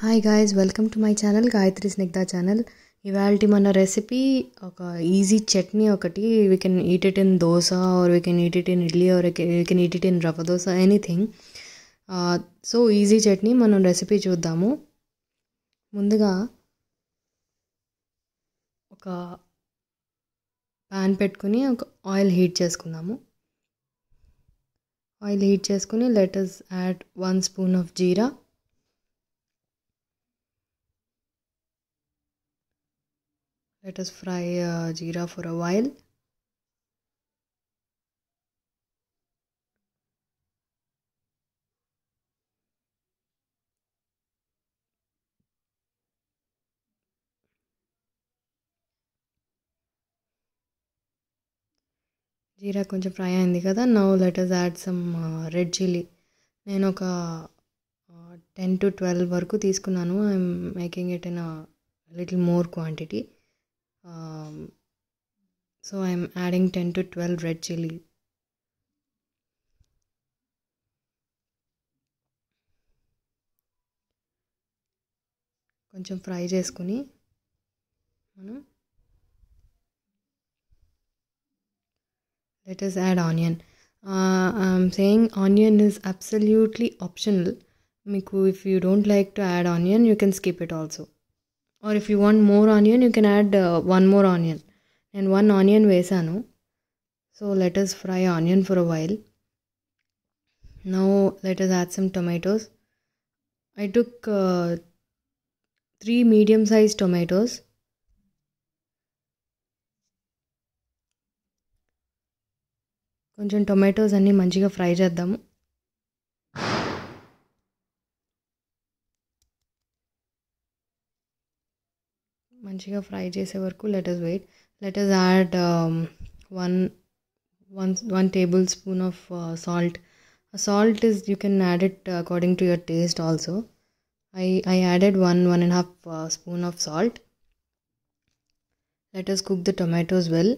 Hi guys welcome to my channel Gayathri Snigdha channel ఇవాళ మన recipe ఒక ఈజీ చట్నీ ఒకటి we can eat it in dosa or we can eat it in idli or we can eat it in rava dosa anything so easy chutney మనం recipe చూద్దాము ముందుగా ఒక pan పెట్టుకుని ఒక ఆయిల్ హీట్ చేసుకుందాము ఆయిల్ హీట్ చేసుకుని let's add one spoon of jeera let us fry jeera for a while jeera కొంచెం fry అయింది కదా now let us add some red chilli నేను ఒక టెన్ టు ట్వెల్వ్ వరకు తీసుకున్నాను I'm making it in little more quantity Um, so I'm adding 10 to 12 red chili. కొంచెం fry చేసుకుని let us add onion uh, i'm saying onion is absolutely optional if you don't like to add onion you can skip it also or if you want more onion you can add uh, one more onion నేను one onion వేసాను so fry fry onion for a while now us add some tomatoes I took uh, three medium sized tomatoes. కొంచెం tomatoes అన్నీ మంచిగా fry చేద్దాము మంచిగా fry చేసే వరకు let's wait let's add one one one tablespoon of salt salt is you can add it according to your taste also i i added one one and a half uh, spoon of salt let us cook the tomatoes well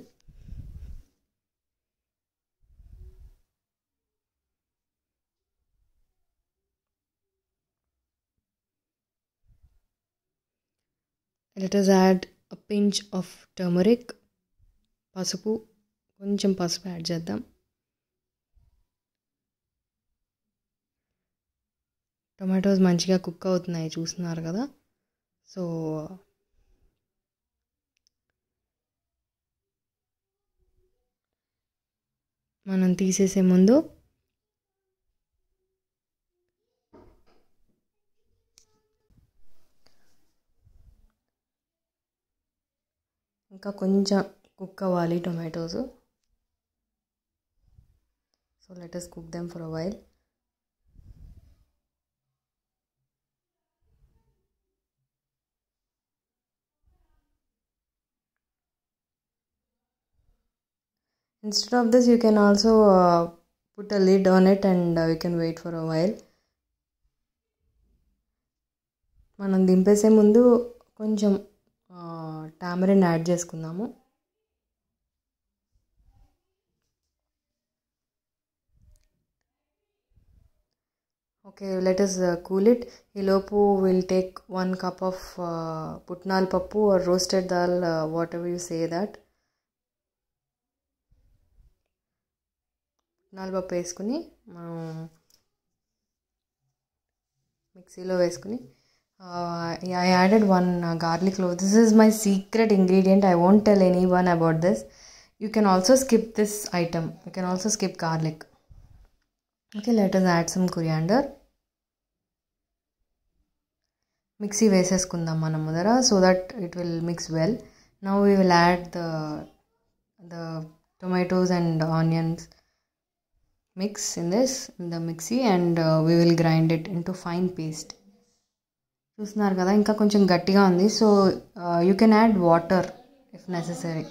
let us add a pinch of turmeric పసుపు కొంచెం పసుపు add చేద్దాం tomatoes మంచిగా cook అవుతున్నాయి చూస్తున్నారు కదా so మనం తీసేసే ముందు ఇంకా కొంచెం కుక్ అవ్వాలి tomatoes so let us cook them for a while instead of this you can also uh, put a lid on it and uh, we can wait for a while మనం దింపేసే ముందు కొంచెం టామరిన్ యాడ్ చేసుకుందాము okay let us cool it ఈలోపు will take one cup of పుట్నాల పప్పు or roasted dal whatever you say that పుట్నాల పప్పు వేసుకుని మనం మిక్సీలో వేసుకుని Uh, I added one uh, garlic clove. This is my secret ingredient. I won't tell anyone about this. You can also skip this item. You can also skip garlic. Okay, let us add some coriander. Mixi vases mudra so that it will mix well. Now we will add the the tomatoes and onions mix in this the mixie and uh, we will grind it into fine paste. చూస్తున్నారు కదా ఇంకా కొంచెం గట్టిగా ఉంది so you can add water if necessary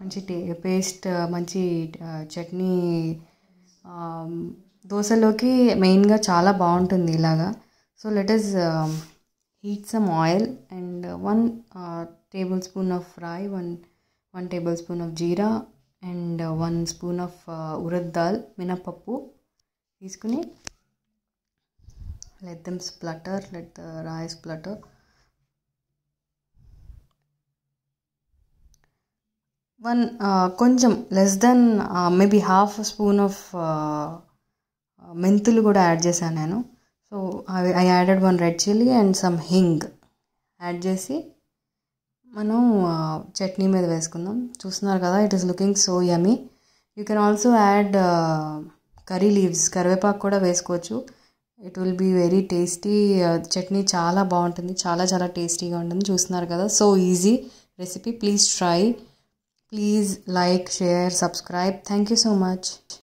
మంచి టే paste uh, మంచి uh, chutney um, దోశలోకి మెయిన్గా చాలా బాగుంటుంది ఇలాగా so let us heat some oil and one tablespoon of fry one one tablespoon of jeera and one spoon of urad dal మినపప్పు తీసుకుని let them splutter let the rye splutter one uh, కొంచెం less then maybe half spoon of మెంతులు కూడా add చేశాను నేను so అవి I added one red chilli and some hing add చేసి మనం uh, చట్నీ మీద వేసుకుందాం చూస్తున్నారు కదా it is looking so yummy you can also add curry leaves కరివేపాకు కూడా వేసుకోవచ్చు it will be very tasty chutney చాలా బాగుంటుంది చాలా చాలా టేస్టీగా ఉంటుంది చూస్తున్నారు కదా so easy recipe please try please like share subscribe thank you so much